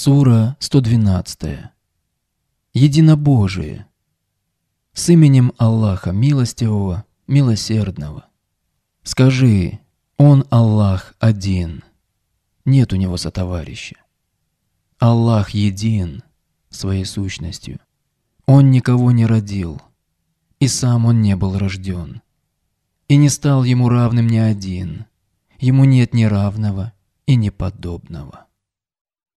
Сура 112. Единобожие. С именем Аллаха Милостивого, Милосердного. Скажи, Он Аллах один. Нет у Него сотоварища. Аллах един своей сущностью. Он никого не родил, и сам Он не был рожден. И не стал Ему равным ни один. Ему нет ни равного и ни подобного.